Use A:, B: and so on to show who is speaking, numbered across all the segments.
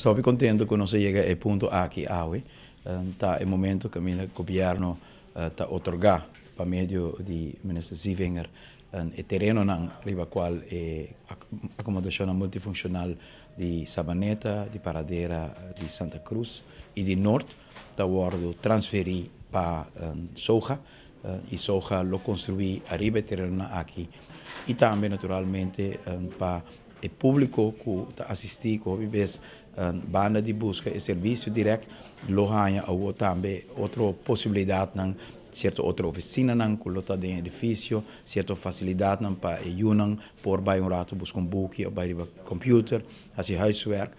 A: Estou contento contente que si arriva al ponto A che ha. Está o momento que o governo está eh, uh, otorgar para meio de ministro Zivinger um, o terreno na riba qual é eh, acomodação multifuncional de Sabaneta, de Paradeira, de Santa Cruz e de Norte, está o transferir para um, eh, Soja uh, e Soja lo construir arriba o terreno aqui e também naturalmente um, para o público que está assistindo, que banda de busca e serviço direto, Lohanha ou também outra possibilidade nang certa outra oficina nang kulota de edifício, certa facilidade nang para junang por bij um rato buscar um book, ou bij computador, computer, assim housework,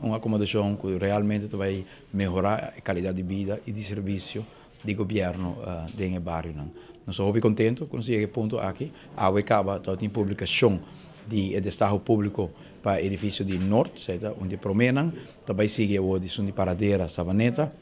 A: uma acomodação que realmente vai melhorar a qualidade de vida e eh, de serviço de governo uh, de bairro. Não Nós muito contentes com esse ponto aqui, a UECABA está em publicação de, destaque Estado Público para edifício de norte, seja, onde promenam, também sigue o de Sundi Paradeira, Savaneta,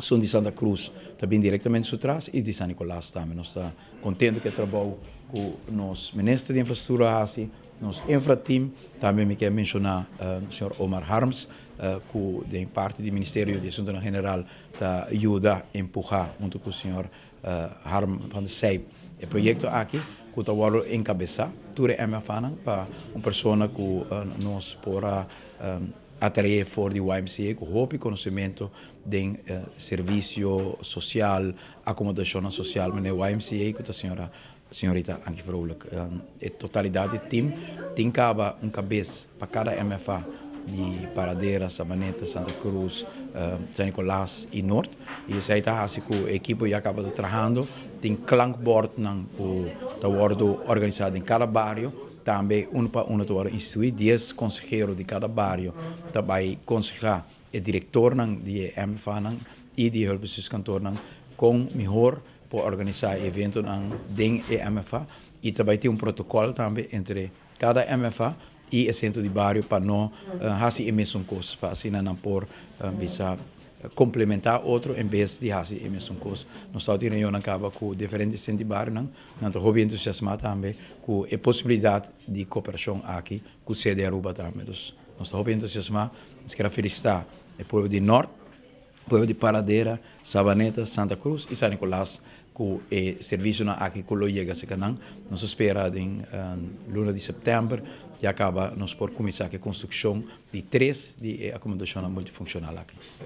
A: são de Santa Cruz, também diretamente Sutras e de São Nicolás também. Nós estamos tá contentes que trabalho com o nosso ministro de Infraestrutura, assim, nosso infratim, também me quer mencionar uh, o senhor Omar Harms, uh, que tem parte do Ministério de Assuntos General, está ajuda a empurrar junto com o senhor uh, ah, Harm van Seip, o projeto aqui, que trabajo encabezar, tú eres Emma Fanan, para uma pessoa que uh, nos podrá um, atraer fora do YMCA, com hope y conhecimento de uh, servicio social, acomodação social, en YMCA, que a senhora, senhorita Anki Vrolijk. a totalidade do time tem caba um cabeça para cada MFA de Paradeira, Sabaneta, Santa Cruz, uh, eh, São Nicolás e Norte. E isso aí está assim que a equipe já acaba trabalhando. Tem clankboard, o ordem organizado em cada bairro, também um para um trabalho instituído, 10 conselheiros de cada bairro, também aconselhar o diretor de MFA e de Helpsis Cantor com melhor para organizar evento dentro da MFA. E também tem um protocolo também entre cada MFA e o centro de bairro para não fazer emissão custos, para assim não pôr visa eh, complementar outro em vez de fazer emissão custos. nós estamos tendo na com diferentes centros de bairro não não estou bem entusiasmado também com a possibilidade de cooperação aqui com sede Aruba também nós estou bem entusiasmado, quero felicitar o povo do norte o povo de Paradeira Sabaneta Santa Cruz e São Nicolás com o serviço na aqui ku loiega se canang Nós esperamos em luna de setembro e acaba nos por começar a construção de três de acomodação multifuncional aqui